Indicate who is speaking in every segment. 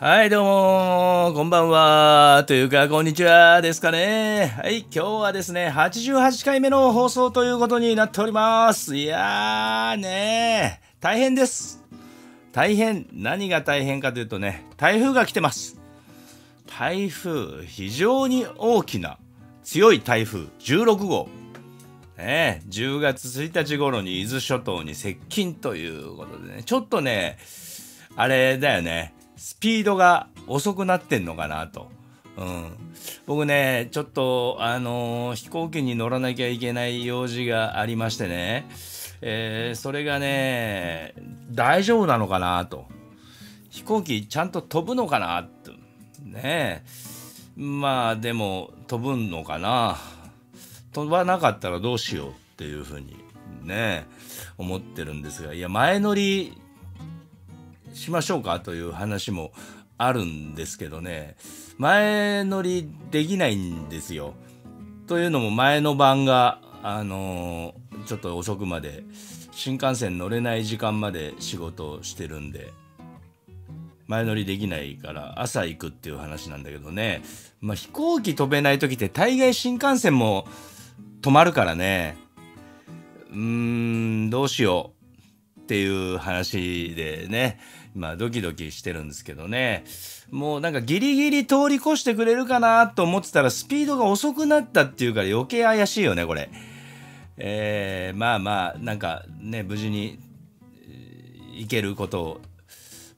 Speaker 1: はい、どうも、こんばんは、というか、こんにちは、ですかね。はい、今日はですね、88回目の放送ということになっております。いやーねー、大変です。大変。何が大変かというとね、台風が来てます。台風、非常に大きな、強い台風、16号。ね、10月1日頃に伊豆諸島に接近ということでね、ちょっとね、あれだよね。スピードが遅くなってんのかなと。うん、僕ねちょっと、あのー、飛行機に乗らなきゃいけない用事がありましてね、えー、それがね大丈夫なのかなと飛行機ちゃんと飛ぶのかなとねまあでも飛ぶのかな飛ばなかったらどうしようっていうふうにね思ってるんですがいや前乗りしましょうかという話もあるんですけどね、前乗りできないんですよ。というのも前の晩が、あのー、ちょっと遅くまで、新幹線乗れない時間まで仕事をしてるんで、前乗りできないから朝行くっていう話なんだけどね、まあ、飛行機飛べない時って大概新幹線も止まるからね、うーん、どうしようっていう話でね、今ドキドキしてるんですけどねもうなんかギリギリ通り越してくれるかなと思ってたらスピードが遅くなったっていうから余計怪しいよねこれえー、まあまあなんかね無事に行けることを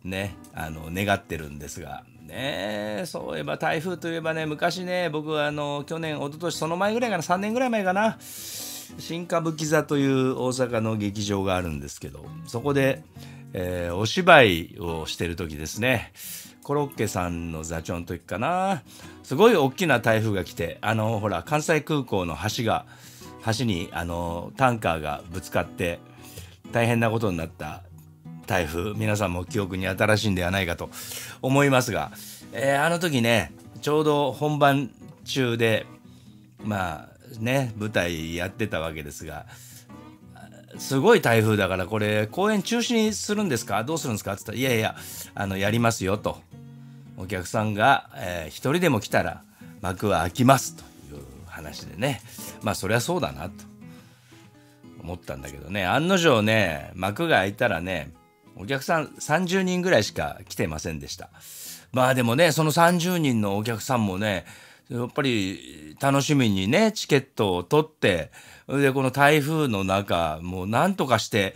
Speaker 1: ねあの願ってるんですがねそういえば台風といえばね昔ね僕はあの去年一昨年その前ぐらいかな3年ぐらい前かな新歌舞伎座という大阪の劇場があるんですけどそこでえー、お芝居をしてる時ですねコロッケさんの座長の時かなすごい大きな台風が来てあのほら関西空港の橋が橋にあのタンカーがぶつかって大変なことになった台風皆さんも記憶に新しいんではないかと思いますが、えー、あの時ねちょうど本番中でまあね舞台やってたわけですが。すごい台風だからこれ公演中止にするんですかどうするんですかって言ったら「いやいやあのやりますよ」とお客さんが、えー、1人でも来たら幕は開きますという話でねまあそりゃそうだなと思ったんだけどね案の定ね幕が開いたらねお客さん30人ぐらいしか来てませんでしたまあでもねその30人のお客さんもねやっぱり楽しみにね、チケットを取って、で、この台風の中、もうなんとかして、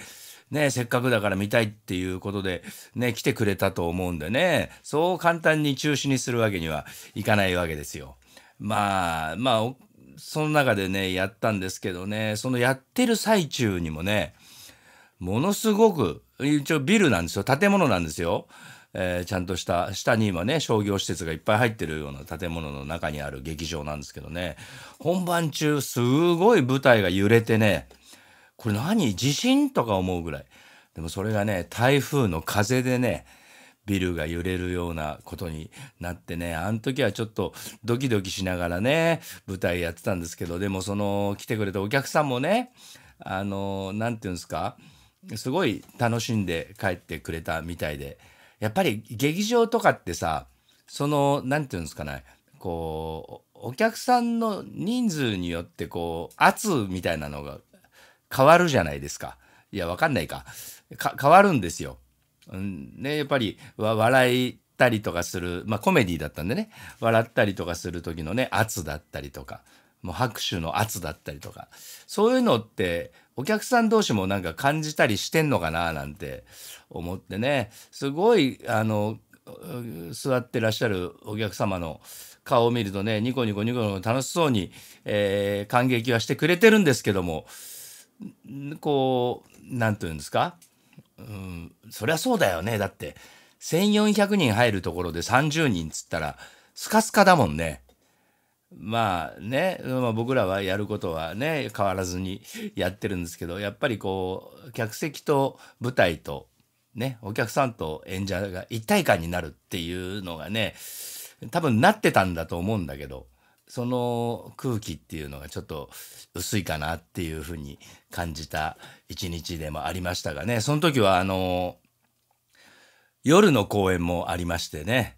Speaker 1: ね、せっかくだから見たいっていうことで、ね、来てくれたと思うんでね、そう簡単に中止にするわけにはいかないわけですよ。まあ、まあ、その中でね、やったんですけどね、そのやってる最中にもね、ものすごく、一応ビルなんですよ。建物なんですよ。えー、ちゃんとした下に今ね商業施設がいっぱい入ってるような建物の中にある劇場なんですけどね本番中すごい舞台が揺れてねこれ何地震とか思うぐらいでもそれがね台風の風でねビルが揺れるようなことになってねあの時はちょっとドキドキしながらね舞台やってたんですけどでもその来てくれたお客さんもねあの何て言うんですかすごい楽しんで帰ってくれたみたいで。やっぱり劇場とかってさその何て言うんですかねこうお客さんの人数によってこう圧みたいなのが変わるじゃないですか。いやわかんないか変わるんですよ。うん、ねやっぱり笑いたりとかする、まあ、コメディだったんでね笑ったりとかする時のね圧だったりとかもう拍手の圧だったりとかそういうのってお客さん同士もなんか感じたりしてんのかななんて思ってねすごいあの座ってらっしゃるお客様の顔を見るとねニコニコニコニコ楽しそうに、えー、感激はしてくれてるんですけどもこう何て言うんですか、うん、そりゃそうだよねだって1,400人入るところで30人っつったらスカスカだもんね。まあね、まあ、僕らはやることはね変わらずにやってるんですけどやっぱりこう客席と舞台と、ね、お客さんと演者が一体感になるっていうのがね多分なってたんだと思うんだけどその空気っていうのがちょっと薄いかなっていうふうに感じた一日でもありましたがねその時はあの夜の公演もありましてね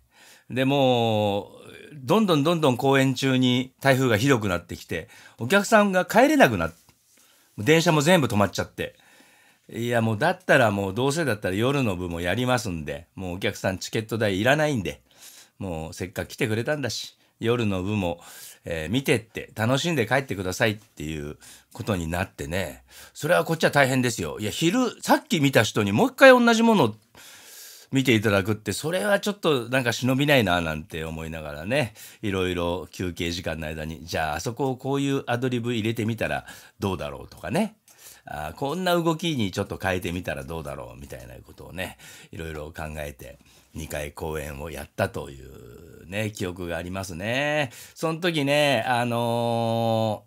Speaker 1: でもうどんどんどんどん公演中に台風がひどくなってきてお客さんが帰れなくなって電車も全部止まっちゃっていやもうだったらもうどうせだったら夜の部もやりますんでもうお客さんチケット代いらないんでもうせっかく来てくれたんだし夜の部も、えー、見てって楽しんで帰ってくださいっていうことになってねそれはこっちは大変ですよいや昼さっき見た人にもう一回同じものを見ていただくって、それはちょっとなんか忍びないななんて思いながらね、いろいろ休憩時間の間に、じゃああそこをこういうアドリブ入れてみたらどうだろうとかね、あこんな動きにちょっと変えてみたらどうだろうみたいなことをね、いろいろ考えて2回公演をやったというね、記憶がありますね。その時ね、あの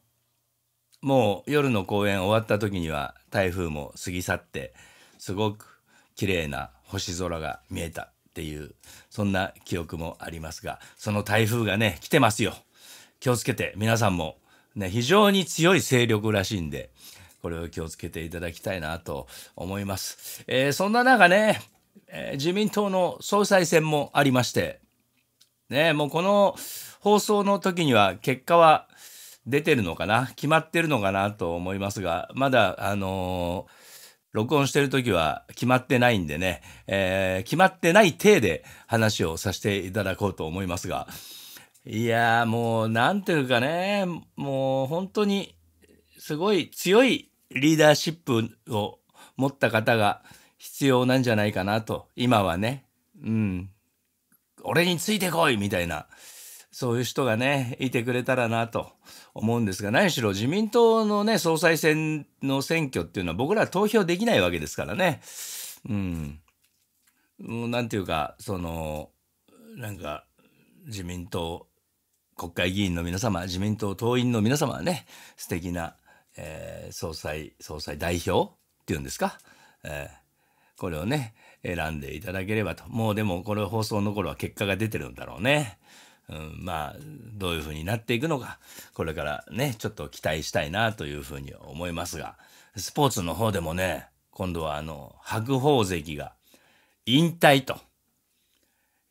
Speaker 1: ー、もう夜の公演終わった時には台風も過ぎ去って、すごく綺麗な星空が見えたっていうそんな記憶もありますがその台風がね来てますよ気をつけて皆さんも、ね、非常に強い勢力らしいんでこれを気をつけていただきたいなと思います、えー、そんな中ね、えー、自民党の総裁選もありましてねもうこの放送の時には結果は出てるのかな決まってるのかなと思いますがまだあのー録音してる時は決まってないんでね、えー、決まってない体で話をさせていただこうと思いますが、いやもう、なんていうかね、もう本当にすごい強いリーダーシップを持った方が必要なんじゃないかなと、今はね、うん、俺についてこいみたいな、そういう人がね、いてくれたらなと思うんですが、何しろ自民党のね、総裁選の選挙っていうのは僕ら投票できないわけですからね。うん。なんていうか、その、なんか、自民党、国会議員の皆様、自民党党員の皆様はね、素敵な、えー、総裁、総裁代表っていうんですか。えー、これをね、選んでいただければと。もうでもこれ放送の頃は結果が出てるんだろうね。うん、まあどういうふうになっていくのかこれからねちょっと期待したいなというふうに思いますがスポーツの方でもね今度はあの白鵬関が引退と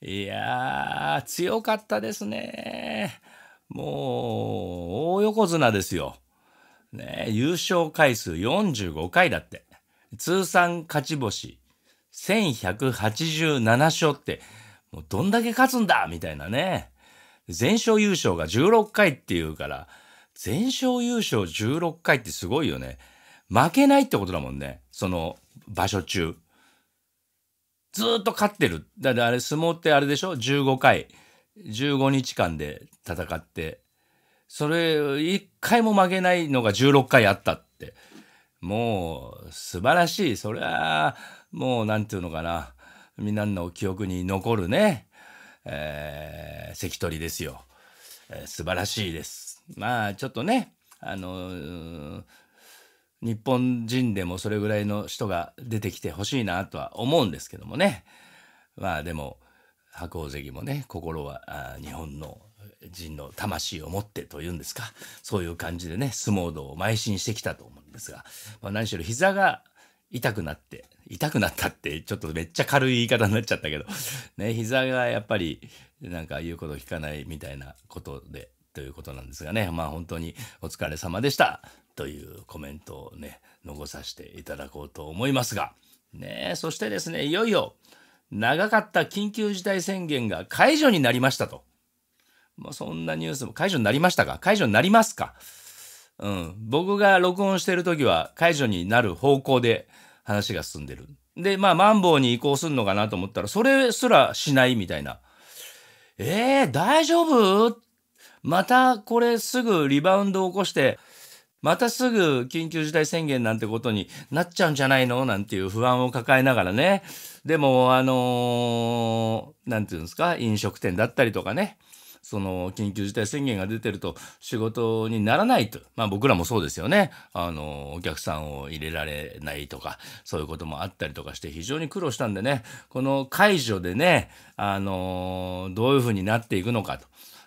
Speaker 1: いやー強かったですねもう大横綱ですよ、ね、優勝回数45回だって通算勝ち星1187勝ってもうどんだけ勝つんだみたいなね全勝優勝が16回っていうから、全勝優勝16回ってすごいよね。負けないってことだもんね。その場所中。ずっと勝ってる。だってあれ相撲ってあれでしょ ?15 回。15日間で戦って。それ、1回も負けないのが16回あったって。もう、素晴らしい。それは、もう、なんていうのかな。みんなの記憶に残るね。えー、関取ですよ、えー、素晴らしいですまあちょっとねあの日本人でもそれぐらいの人が出てきてほしいなとは思うんですけどもねまあでも白鵬関もね心は日本の人の魂を持ってというんですかそういう感じでね相撲道を邁進してきたと思うんですが、まあ、何しろ膝が痛くなって、痛くなったって、ちょっとめっちゃ軽い言い方になっちゃったけど、ね、膝がやっぱり、なんか言うこと聞かないみたいなことで、ということなんですがね、まあ本当にお疲れ様でした、というコメントをね、残させていただこうと思いますが、ね、そしてですね、いよいよ、長かった緊急事態宣言が解除になりましたと。まあ、そんなニュースも解除になりましたか解除になりますかうん。僕が録音してる時は解除になる方向で話が進んでる。で、まあ、マンボウに移行するのかなと思ったら、それすらしないみたいな。えー、大丈夫またこれすぐリバウンドを起こして、またすぐ緊急事態宣言なんてことになっちゃうんじゃないのなんていう不安を抱えながらね。でも、あのー、なんていうんですか、飲食店だったりとかね。その緊急事態宣言が出てると仕事にならないと、まあ、僕らもそうですよねあのお客さんを入れられないとかそういうこともあったりとかして非常に苦労したんでねこの解除でねあのどういうふうになっていくのかと。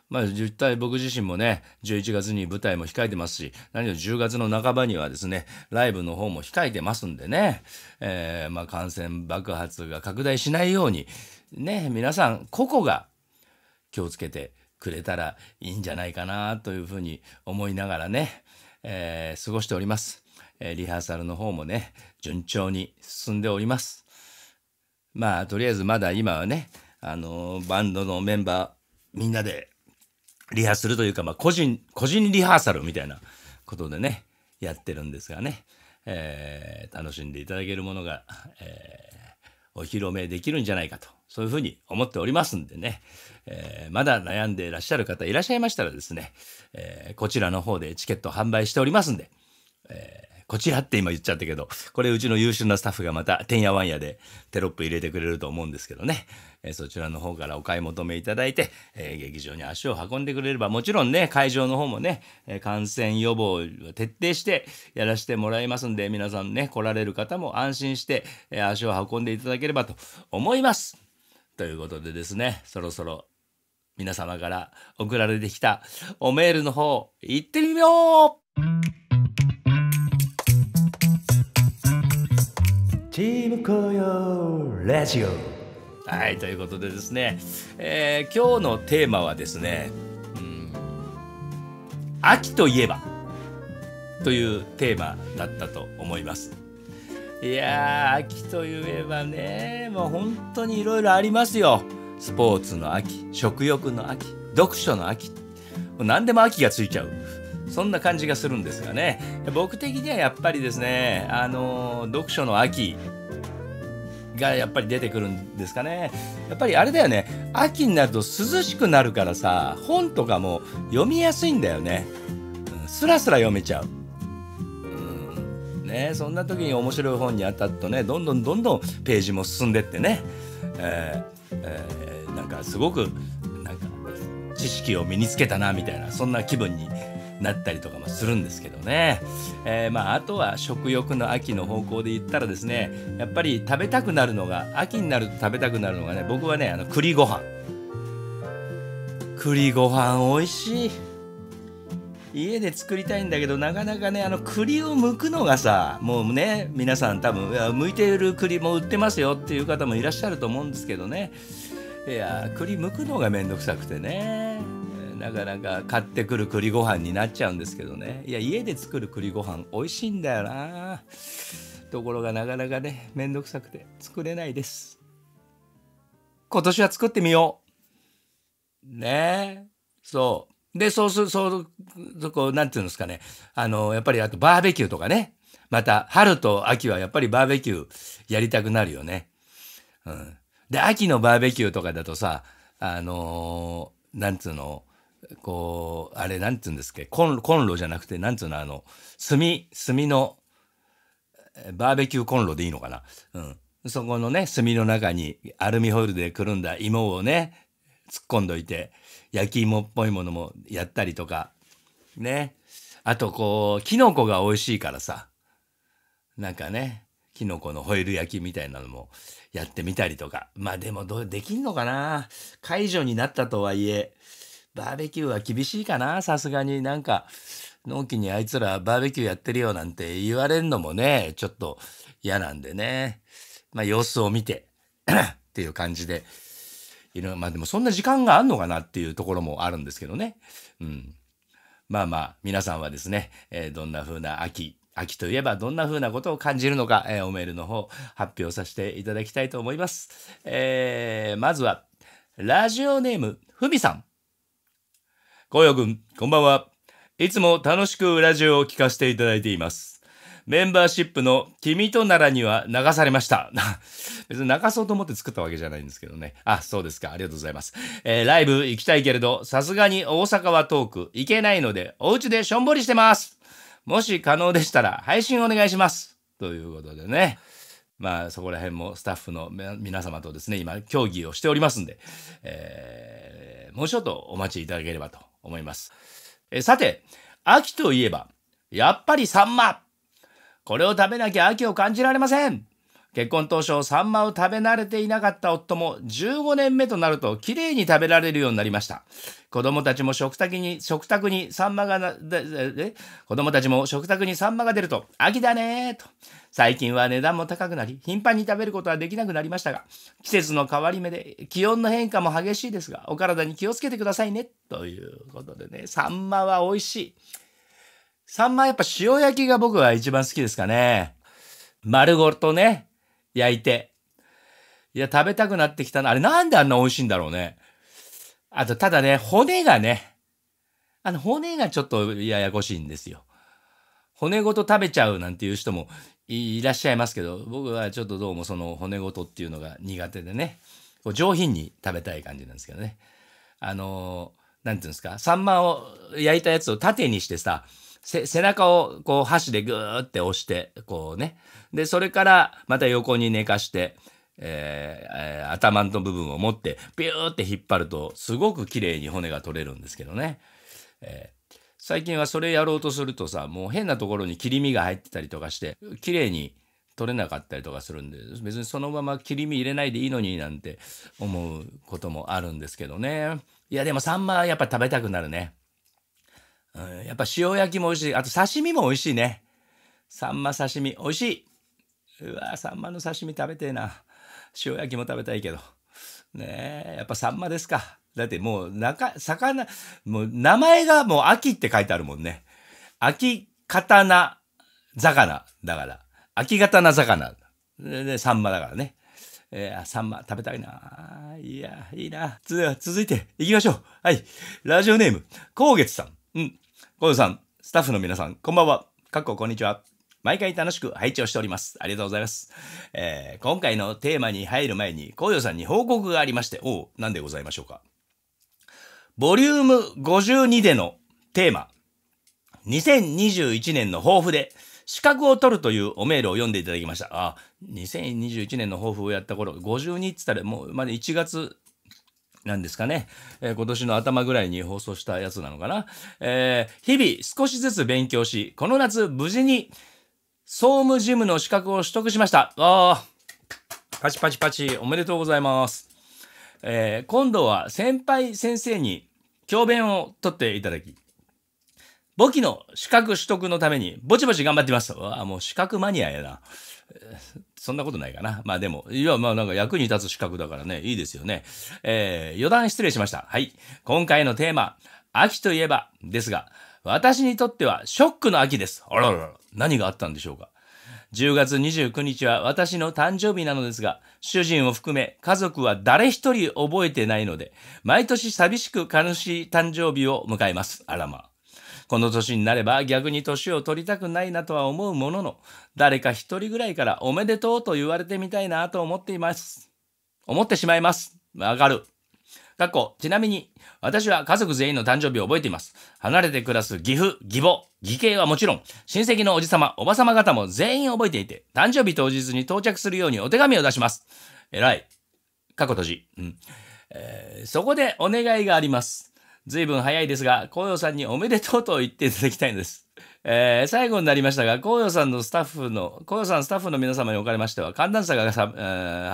Speaker 1: まあ、実際僕自身もね、11月に舞台も控えてますし、何より10月の半ばにはですね、ライブの方も控えてますんでね、えー、まあ、感染爆発が拡大しないように、ね、皆さん、個々が気をつけてくれたらいいんじゃないかなというふうに思いながらね、えー、過ごしております。えー、リハーサルの方もね、順調に進んでおります。まあ、とりあえずまだ今はね、あのー、バンドのメンバーみんなでリハするというか、まあ、個人、個人リハーサルみたいなことでね、やってるんですがね、えー、楽しんでいただけるものが、えー、お披露目できるんじゃないかと、そういうふうに思っておりますんでね、えー、まだ悩んでいらっしゃる方いらっしゃいましたらですね、えー、こちらの方でチケット販売しておりますんで、えー、こちらって今言っちゃったけど、これうちの優秀なスタッフがまた、てんやわんやでテロップ入れてくれると思うんですけどね、えそちらの方からお買い求めいただいて、え劇場に足を運んでくれれば、もちろんね、会場の方もね、え感染予防を徹底してやらせてもらいますんで、皆さんね、来られる方も安心して、え足を運んでいただければと思います。ということでですね、そろそろ皆様から送られてきたおメールの方行ってみようチーム雇用ラジオはいということでですね、えー、今日のテーマはですね、うん、秋といえばというテーマだったと思います。いや秋といえばねもう本当にいろいろありますよ。スポーツの秋食欲の秋読書の秋何でも秋がついちゃうそんな感じがするんですがね僕的にはやっぱりですねあの読書の秋がやっぱり出てくるんですかねやっぱりあれだよね秋になると涼しくなるからさ本とかも読みやすいんだよねスラスラ読めちゃうね、そんな時に面白い本に当たっとねどんどんどんどんページも進んでってねえーえー、なんかすごくなんか知識を身につけたなみたいなそんな気分になったりとかもするんですけどね、えー、まあ、あとは食欲の秋の方向で言ったらですねやっぱり食べたくなるのが秋になると食べたくなるのがね僕はねあの栗ご飯栗ご飯美味しい。家で作りたいんだけどなかなかねあの栗を剥くのがさもうね皆さん多分剥いてる栗も売ってますよっていう方もいらっしゃると思うんですけどねいや栗剥くのが面倒くさくてねなかなか買ってくる栗ご飯になっちゃうんですけどねいや家で作る栗ご飯美味しいんだよなところがなかなかね面倒くさくて作れないです今年は作ってみようねえそうで、そうする、そう、こう、なんていうんですかね。あの、やっぱりあとバーベキューとかね。また、春と秋はやっぱりバーベキューやりたくなるよね。うん。で、秋のバーベキューとかだとさ、あのー、なんつうの、こう、あれ、なんつうんですっけ、コンコンロじゃなくて、なんつうの、あの、炭、炭の、バーベキューコンロでいいのかな。うん。そこのね、炭の中にアルミホイルでくるんだ芋をね、突っ込んどいて、焼き芋っぽいものもやったりとか、ね。あとこう、キノコが美味しいからさ、なんかね、キノコのホイル焼きみたいなのもやってみたりとか。まあでもど、できんのかな解除になったとはいえ、バーベキューは厳しいかなさすがになんか、納期にあいつらバーベキューやってるよなんて言われるのもね、ちょっと嫌なんでね。まあ様子を見て っていう感じでいろまあでもそんな時間があんのかなっていうところもあるんですけどね。うん。まあまあ、皆さんはですね、えー、どんな風な秋、秋といえばどんな風なことを感じるのか、えー、おメールの方発表させていただきたいと思います。えー、まずは、ラジオネーム、ふみさん。紅葉くん、こんばんは。いつも楽しくラジオを聴かせていただいています。メンバーシップの君とならには流されました。別に流そうと思って作ったわけじゃないんですけどね。あ、そうですか。ありがとうございます。えー、ライブ行きたいけれど、さすがに大阪は遠く行けないので、お家でしょんぼりしてます。もし可能でしたら配信お願いします。ということでね。まあそこら辺もスタッフの皆様とですね、今協議をしておりますんで、えー、もうちょっとお待ちいただければと思います。えさて、秋といえば、やっぱりサンマこれを食べなきゃ秋を感じられません結婚当初、サンマを食べ慣れていなかった夫も15年目となると綺麗に食べられるようになりました。子供たちも食卓に、食卓にサンマがな、え、子供たちも食卓にサンマが出ると、秋だねと。最近は値段も高くなり、頻繁に食べることはできなくなりましたが、季節の変わり目で気温の変化も激しいですが、お体に気をつけてくださいね。ということでね、サンマは美味しい。サンマやっぱ塩焼きが僕は一番好きですかね。丸ごとね、焼いて。いや、食べたくなってきたな。あれなんであんな美味しいんだろうね。あと、ただね、骨がね、あの、骨がちょっとややこしいんですよ。骨ごと食べちゃうなんていう人もいらっしゃいますけど、僕はちょっとどうもその骨ごとっていうのが苦手でね、こう上品に食べたい感じなんですけどね。あのー、なんていうんですか、サンマを焼いたやつを縦にしてさ、背中をこう箸でグーって押して、こうね。で、それからまた横に寝かして、えーえー、頭の部分を持って、ピューって引っ張ると、すごく綺麗に骨が取れるんですけどね。えー、最近はそれやろうとするとさ、もう変なところに切り身が入ってたりとかして、綺麗に取れなかったりとかするんで、別にそのまま切り身入れないでいいのになんて思うこともあるんですけどね。いや、でもサンマはやっぱ食べたくなるね。うん、やっぱ塩焼きも美味しい。あと刺身も美味しいね。サンマ刺身美味しい。うわサンマの刺身食べてえな。塩焼きも食べたいけど。ねえ、やっぱサンマですか。だってもう中、魚、もう名前がもう秋って書いてあるもんね。秋刀魚だから。秋刀魚。で、サンマだからね。えー、サンマ食べたいな。いや、いいな。続いて、行きましょう。はい。ラジオネーム、光月さん。うん。コーさん、スタッフの皆さん、こんばんは。かっここんにちは。毎回楽しく拝聴しております。ありがとうございます。えー、今回のテーマに入る前に、コ葉さんに報告がありまして、おう、何でございましょうか。ボリューム52でのテーマ、2021年の抱負で、資格を取るというおメールを読んでいただきました。あ、2021年の抱負をやった頃、52って言ったら、もう、まだ1月なんですかね、えー、今年の頭ぐらいに放送したやつなのかな、えー、日々少しずつ勉強し、この夏無事に総務事務の資格を取得しました。あパチパチパチ、おめでとうございます。えー、今度は先輩先生に教鞭を取っていただき、簿記の資格取得のためにぼちぼち頑張ってます。わあ、もう資格マニアやな。そんなことないかな。まあでも、いや、まあなんか役に立つ資格だからね、いいですよね。えー、余談失礼しました。はい。今回のテーマ、秋といえば、ですが、私にとってはショックの秋です。あららら、何があったんでしょうか。10月29日は私の誕生日なのですが、主人を含め家族は誰一人覚えてないので、毎年寂しく悲しい誕生日を迎えます。あらまあ。この年になれば逆に年を取りたくないなとは思うものの、誰か一人ぐらいからおめでとうと言われてみたいなと思っています。思ってしまいます。わかる。かっこ、ちなみに、私は家族全員の誕生日を覚えています。離れて暮らす義父、義母、義兄はもちろん、親戚のおじさま、おばさま方も全員覚えていて、誕生日当日に到着するようにお手紙を出します。えらい。過去閉じ。うん。えー、そこでお願いがあります。随分早いですが、紅葉さんにおめでとうと言っていただきたいんです。えー、最後になりましたが、紅葉さんのスタッフの、紅葉さんスタッフの皆様におかれましては、寒暖差がえ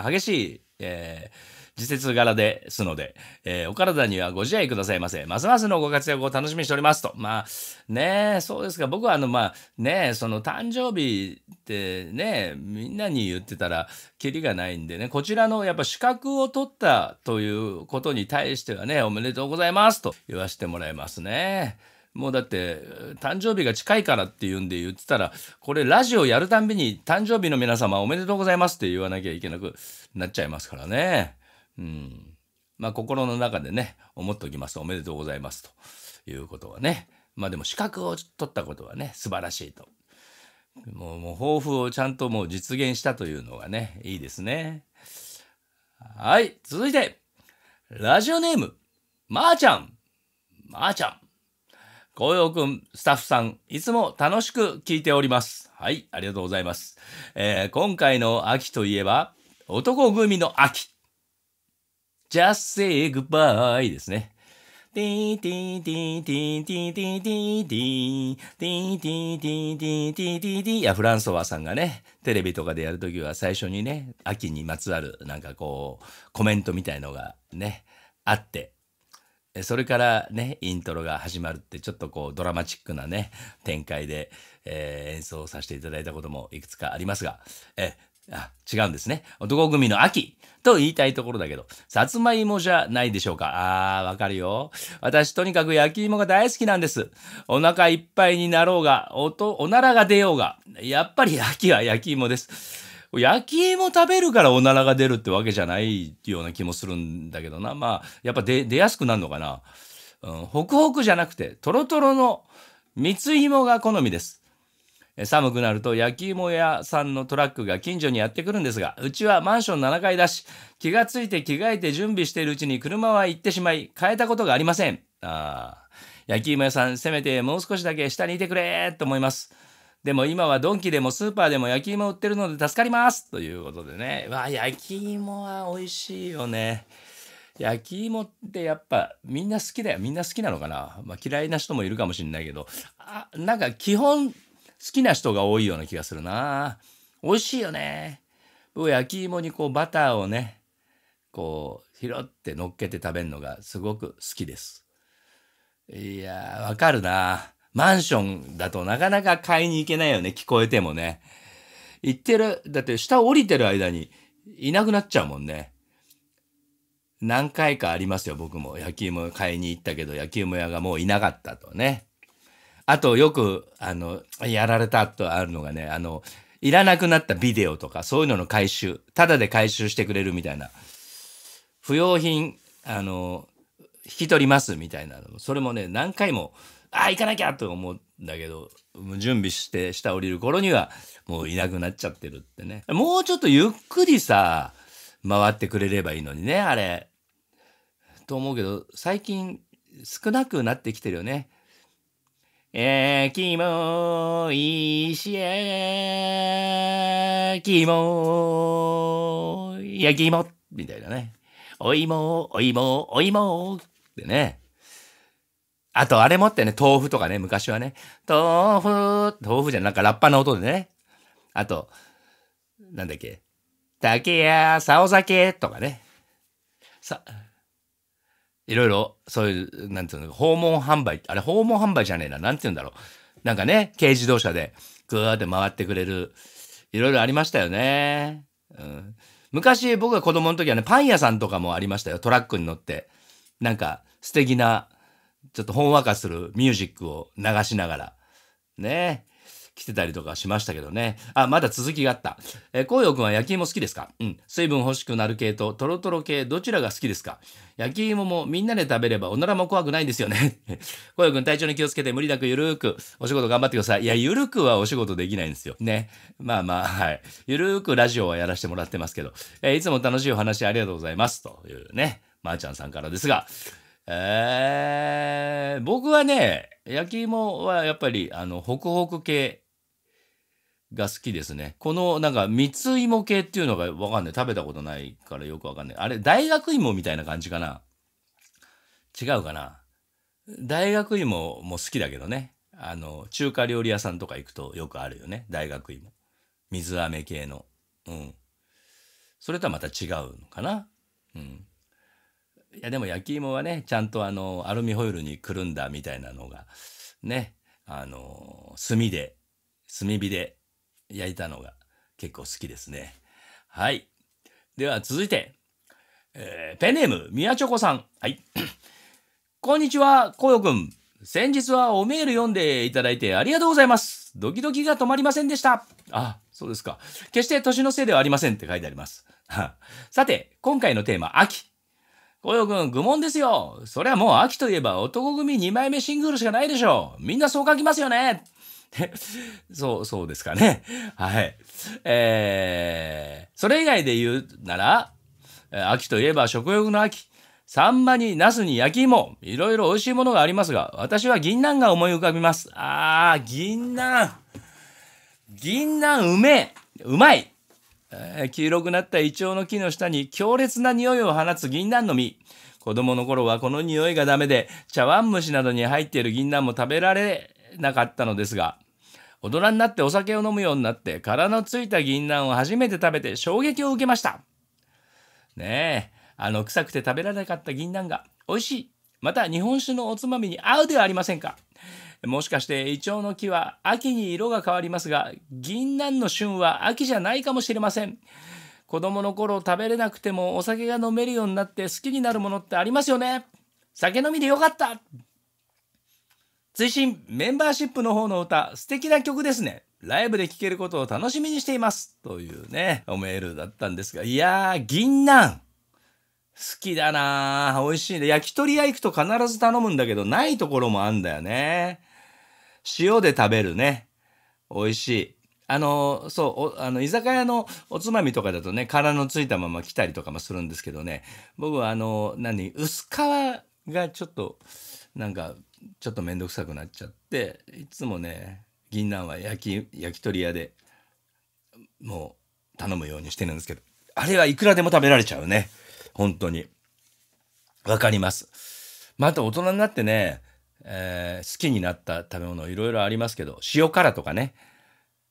Speaker 1: ー、激しい、えー自節柄ですので、えー、お体にはご自愛くださいませ。ますますのご活躍を楽しみにしておりますと。まあ、ねそうですか。僕はあの、まあ、ねその誕生日ってね、みんなに言ってたら、キリがないんでね、こちらのやっぱ資格を取ったということに対してはね、おめでとうございますと言わせてもらいますね。もうだって誕生日が近いからっていうんで言ってたらこれラジオやるたんびに誕生日の皆様おめでとうございますって言わなきゃいけなくなっちゃいますからね。うん。まあ、心の中でね、思っておきます。おめでとうございますということはね。まあ、でも資格を取ったことはね、素晴らしいと。もう、もう抱負をちゃんともう実現したというのがね、いいですね。はい、続いて、ラジオネーム、まー、あ、ちゃん。まー、あ、ちゃん。紅葉くん、スタッフさん、いつも楽しく聞いております。はい、ありがとうございます。えー、今回の秋といえば、男組の秋 just say goodbye ですね。ティーティーティーティーティーティーティーティーティーティーティーティーティーティーティーいや、フランソワさんがね、テレビとかでやるときは最初にね、秋にまつわるなんかこう、コメントみたいのがね、あって、それからね、イントロが始まるってちょっとこうドラマチックなね、展開で、えー、演奏させていただいたこともいくつかありますが、えあ、違うんですね。男組の秋と言いたいところだけど、さつまいもじゃないでしょうか。あー、わかるよ。私とにかく焼き芋が大好きなんです。お腹いっぱいになろうが、おと、おならが出ようが、やっぱり秋は焼き芋です。焼き芋食べるからおならが出るってわけじゃないような気もするんだけどな。まあ、やっぱ出、やすくなるのかな。うん、ホクホクじゃなくて、トロトロの蜜芋が好みです。寒くなると焼き芋屋さんのトラックが近所にやってくるんですが、うちはマンション7階だし、気がついて着替えて準備しているうちに車は行ってしまい、変えたことがありません。ああ、焼き芋屋さん、せめてもう少しだけ下にいてくれと思います。でも今はドンキでもスーパーでも焼き芋売ってるので助かりますということでね。わあ、焼き芋は美味しいよね。焼き芋ってやっぱみんな好きだよみんな好きなのかな、まあ、嫌いな人もいるかもしれないけどあなんか基本好きな人が多いような気がするな。美味しいよね。僕焼き芋にこうバターをね、こう拾って乗っけて食べるのがすごく好きです。いやわかるな。マンションだとなかなか買いに行けないよね、聞こえてもね。行ってる、だって下降りてる間にいなくなっちゃうもんね。何回かありますよ、僕も。焼き芋買いに行ったけど、焼き芋屋がもういなかったとね。あとよく、あの、やられたとあるのがね、あの、いらなくなったビデオとか、そういうのの回収、ただで回収してくれるみたいな。不要品、あの、引き取りますみたいなの。それもね、何回も、ああ、行かなきゃと思うんだけど、準備して下降りる頃には、もういなくなっちゃってるってね。もうちょっとゆっくりさ、回ってくれればいいのにね、あれ。と思うけど、最近少なくなってきてるよね。えー、キモいしえ、キモい、やきも、みたいなね。お芋、お芋、お芋ってね。あと、あれ持ってね、豆腐とかね、昔はね。豆腐、豆腐じゃなんかラッパの音でね。あと、なんだっけ。竹や、さお酒とかね。さ、いろいろ、そういう、なんていうの、訪問販売、あれ訪問販売じゃねえな、なんて言うんだろう。なんかね、軽自動車で、ぐーって回ってくれる、いろいろありましたよね。うん、昔、僕が子供の時はね、パン屋さんとかもありましたよ、トラックに乗って。なんか、素敵な、ちょっとほんわかするミュージックを流しながら。ねえ。来てたりとかしましたけどね。あ、まだ続きがあった。えー、紅葉くんは焼き芋好きですかうん。水分欲しくなる系とトロトロ系どちらが好きですか焼き芋もみんなで食べればおならも怖くないんですよね。紅 葉くん体調に気をつけて無理なくゆるーくお仕事頑張ってください。いや、ゆるくはお仕事できないんですよ。ね。まあまあ、はい。ゆるーくラジオはやらせてもらってますけど、えー、いつも楽しいお話ありがとうございます。というね、まー、あ、ちゃんさんからですが、えー、僕はね、焼き芋はやっぱり、あの、ホクホク系が好きですね。このなんか蜜芋系っていうのがわかんない。食べたことないからよくわかんない。あれ、大学芋みたいな感じかな違うかな大学芋も好きだけどね。あの、中華料理屋さんとか行くとよくあるよね。大学芋。水飴系の。うん。それとはまた違うのかなうん。いや、でも焼き芋はね、ちゃんとあの、アルミホイルにくるんだみたいなのが、ね、あの、炭で、炭火で焼いたのが結構好きですね。はい。では続いて、えー、ペンネーム、宮チョコさん。はい。こんにちは、コヨくん。先日はおメール読んでいただいてありがとうございます。ドキドキが止まりませんでした。あ、そうですか。決して年のせいではありませんって書いてあります。さて、今回のテーマ、秋。コヨくん、愚問ですよ。それはもう秋といえば男組2枚目シングルしかないでしょう。みんなそう書きますよね。そう、そうですかね。はい。えー、それ以外で言うなら、秋といえば食欲の秋。サンマに、ナスに、焼き芋。いろいろ美味しいものがありますが、私は銀杏が思い浮かびます。あー、銀杏。銀杏うめえ。うまい。えー、黄色くなったイチョウの木の下に強烈な匂いを放つ銀杏の実。子供の頃はこの匂いがダメで、茶碗蒸しなどに入っている銀杏も食べられなかったのですが大人になってお酒を飲むようになって殻のついた銀杏を初めて食べて衝撃を受けましたねえあの臭くて食べられなかった銀杏が美味しいまた日本酒のおつまみに合うではありませんかもしかしてイチョウの木は秋に色が変わりますが銀杏の旬は秋じゃないかもしれません子供の頃食べれなくてもお酒が飲めるようになって好きになるものってありますよね酒飲みでよかった追伸メンバーシップの方の歌、素敵な曲ですね。ライブで聴けることを楽しみにしています。というね、おメールだったんですが、いやー、銀杏好きだな美味しいね。焼き鳥屋行くと必ず頼むんだけど、ないところもあんだよね。塩で食べるね。美味しい。あの、そう、あの、居酒屋のおつまみとかだとね、殻のついたまま来たりとかもするんですけどね、僕はあの、何、薄皮がちょっと、なんか、ちょっと面倒くさくなっちゃっていつもね銀杏は焼き焼き鳥屋でもう頼むようにしてるんですけどあれはいくらでも食べられちゃうね本当にわかりますまた大人になってね、えー、好きになった食べ物いろいろありますけど塩辛とかね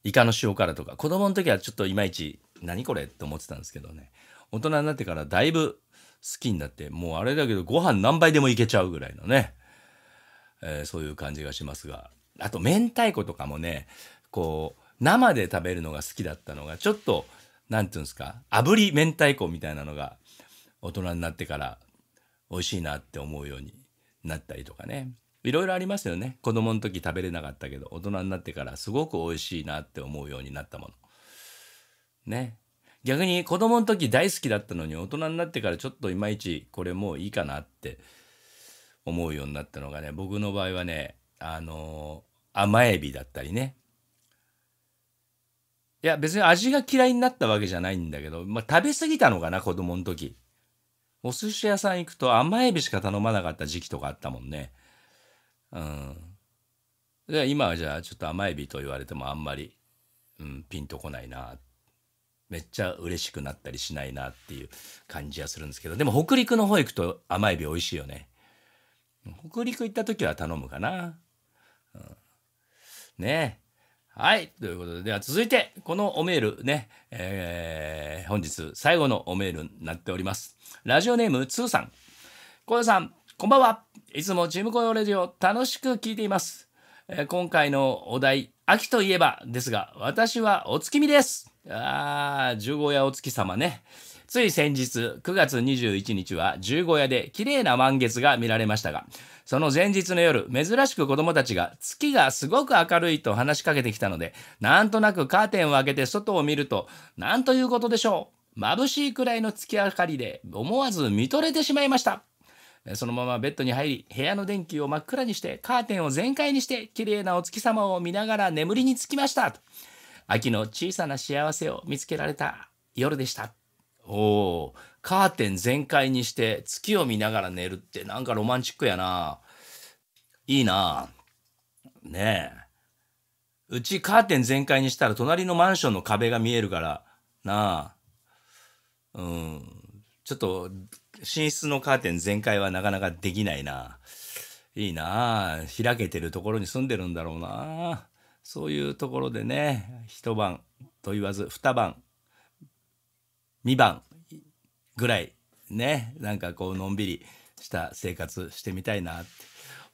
Speaker 1: イカの塩辛とか子供の時はちょっといまいち何これって思ってたんですけどね大人になってからだいぶ好きになってもうあれだけどご飯何杯でもいけちゃうぐらいのねえー、そういう感じがしますがあと明太子とかもねこう生で食べるのが好きだったのがちょっと何て言うんですか炙り明太子みたいなのが大人になってから美味しいなって思うようになったりとかねいろいろありますよね子供の時食べれなかったけど大人になってからすごく美味しいなって思うようになったものね逆に子供の時大好きだったのに大人になってからちょっといまいちこれもういいかなって思うようになったのがね僕の場合はねあのー、甘エビだったりねいや別に味が嫌いになったわけじゃないんだけど、まあ、食べ過ぎたのかな子供の時お寿司屋さん行くと甘エビしか頼まなかった時期とかあったもんねうんで今はじゃあちょっと甘エビと言われてもあんまり、うん、ピンとこないなめっちゃ嬉しくなったりしないなっていう感じはするんですけどでも北陸の方行くと甘エビ美味しいよね北陸行った時は頼むかな。うん、ねはい。ということで、では続いて、このおメールね、えー、本日最後のおメールになっております。ラジオネーム、つーさん。小田さん、こんばんは。いつもチーム雇用レジオ楽しく聞いています。えー、今回のお題、秋といえばですが、私はお月見です。ああ、十五夜お月様ね。つい先日、9月21日は十五夜で綺麗な満月が見られましたが、その前日の夜、珍しく子供たちが月がすごく明るいと話しかけてきたので、なんとなくカーテンを開けて外を見ると、なんということでしょう。眩しいくらいの月明かりで思わず見とれてしまいました。そのままベッドに入り、部屋の電気を真っ暗にして、カーテンを全開にして、綺麗なお月様を見ながら眠りにつきました。秋の小さな幸せを見つけられた夜でした。おカーテン全開にして月を見ながら寝るってなんかロマンチックやな。いいな。ねえ。うちカーテン全開にしたら隣のマンションの壁が見えるから、なあ。うん。ちょっと、寝室のカーテン全開はなかなかできないな。いいなあ。開けてるところに住んでるんだろうな。そういうところでね、一晩と言わず二晩2番ぐらいねなんかこうのんびりした生活してみたいなって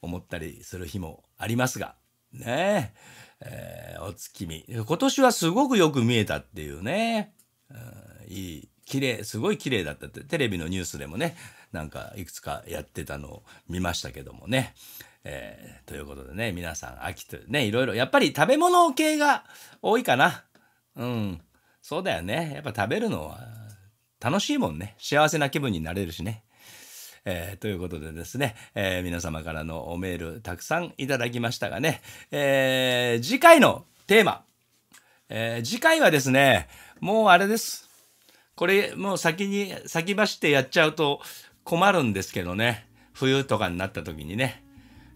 Speaker 1: 思ったりする日もありますがねえー、お月見今年はすごくよく見えたっていうね、うん、いい綺麗すごい綺麗だったってテレビのニュースでもねなんかいくつかやってたのを見ましたけどもね。えー、ということでね皆さん秋とねいろいろやっぱり食べ物系が多いかなうんそうだよねやっぱ食べるのは楽しいもんね。幸せな気分になれるしね。えー、ということでですね、えー、皆様からのおメールたくさんいただきましたがね、えー、次回のテーマ、え次回はですね、もうあれです。これもう先に先走ってやっちゃうと困るんですけどね、冬とかになった時にね、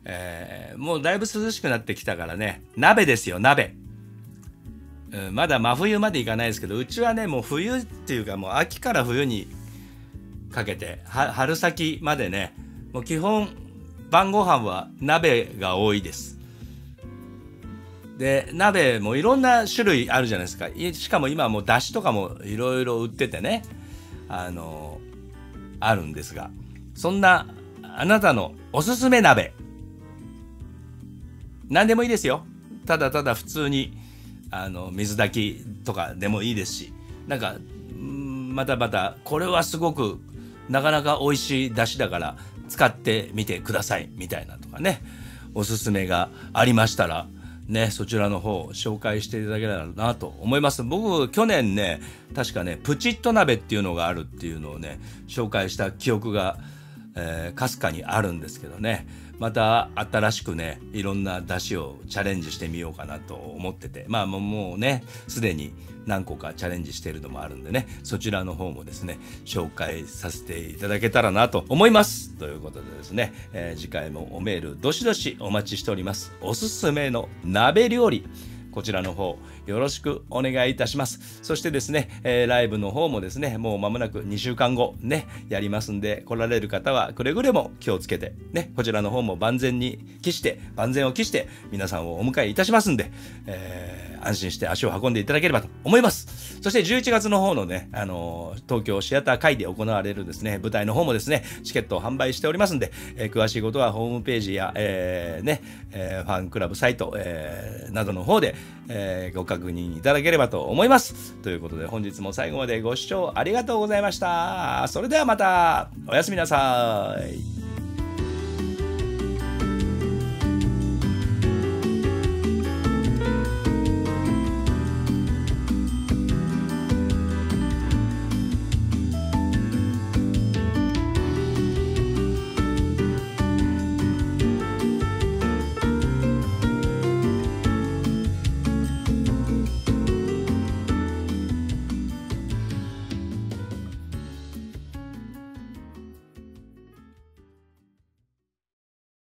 Speaker 1: えもうだいぶ涼しくなってきたからね、鍋ですよ、鍋。うん、まだ真冬までいかないですけどうちはねもう冬っていうかもう秋から冬にかけて春先までねもう基本晩ご飯は鍋が多いですで鍋もいろんな種類あるじゃないですかしかも今もうだしとかもいろいろ売っててねあのあるんですがそんなあなたのおすすめ鍋何でもいいですよただただ普通にあの水炊きとかでもいいですしなんかまたまたこれはすごくなかなか美味しい出汁だから使ってみてくださいみたいなとかねおすすめがありましたらねそちらの方紹介していただけたらなと思います僕去年ね確かねプチッと鍋っていうのがあるっていうのをね紹介した記憶がかす、かにあるんですけどねまた新しくねいろんな出汁をチャレンジしてみようかなと思っててまあもうねすでに何個かチャレンジしてるのもあるんでねそちらの方もですね紹介させていただけたらなと思いますということでですね、えー、次回もおメールどしどしお待ちしておりますおすすめの鍋料理こちらの方よろしくお願いいたします。そしてですね、えー、ライブの方もですね、もう間もなく2週間後ね、やりますんで、来られる方はくれぐれも気をつけて、ね、こちらの方も万全に期して、万全を期して、皆さんをお迎えいたしますんで、えー、安心して足を運んでいただければと思います。そして11月の方のね、あのー、東京シアター会で行われるですね、舞台の方もですね、チケットを販売しておりますんで、えー、詳しいことはホームページや、えー、ね、えファンクラブサイト、えなどの方で、えご確認いただければと思います。ということで本日も最後までご視聴ありがとうございました。それではまた、おやすみなさい。